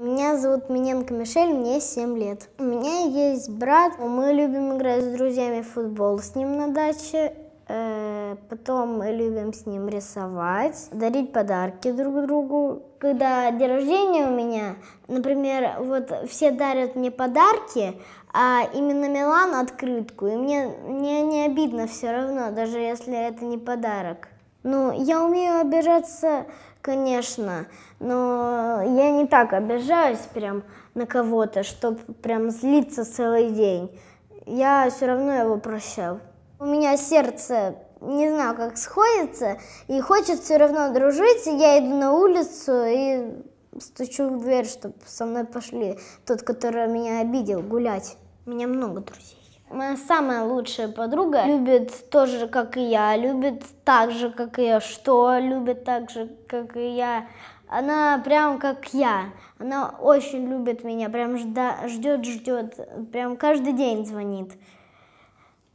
Меня зовут Миненко Мишель, мне 7 лет. У меня есть брат, мы любим играть с друзьями в футбол с ним на даче. Э, потом мы любим с ним рисовать, дарить подарки друг другу. Когда день рождения у меня, например, вот все дарят мне подарки, а именно Милан открытку. И мне, мне не обидно все равно, даже если это не подарок. Ну, я умею обижаться, конечно, но я не так обижаюсь прям на кого-то, чтобы прям злиться целый день. Я все равно его прощаю. У меня сердце, не знаю, как сходится, и хочет все равно дружить, и я иду на улицу и стучу в дверь, чтобы со мной пошли тот, который меня обидел, гулять. У меня много друзей. Моя самая лучшая подруга любит тоже, как и я, любит так же, как и я, что любит так же, как и я. Она прям как я. Она очень любит меня, прям ждет, ждет, прям каждый день звонит.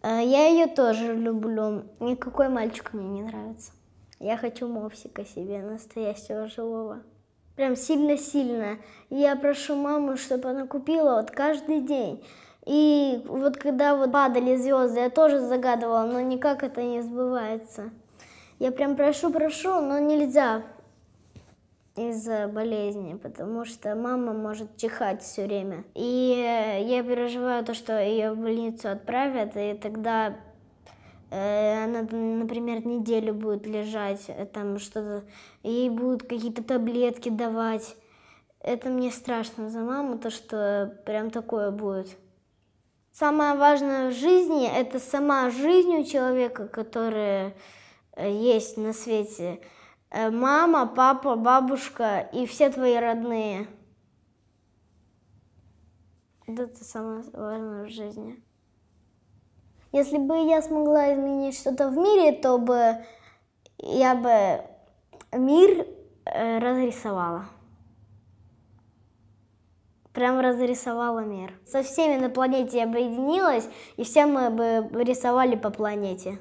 Э, я ее тоже люблю. Никакой мальчик мне не нравится. Я хочу мопсика себе, настоящего живого. Прям сильно-сильно. Я прошу маму, чтобы она купила вот каждый день. И вот когда вот падали звезды, я тоже загадывала, но никак это не сбывается. Я прям прошу, прошу, но нельзя из-за болезни, потому что мама может чихать все время. И э, я переживаю то, что ее в больницу отправят, и тогда э, она, например, неделю будет лежать, э, там что-то, ей будут какие-то таблетки давать. Это мне страшно за маму, то, что прям такое будет самое важное в жизни – это сама жизнь у человека, которая э, есть на свете. Э, мама, папа, бабушка и все твои родные. Это самое важное в жизни. Если бы я смогла изменить что-то в мире, то бы я бы мир э, разрисовала прям разрисовала мир. Со всеми на планете объединилась, и все мы бы рисовали по планете.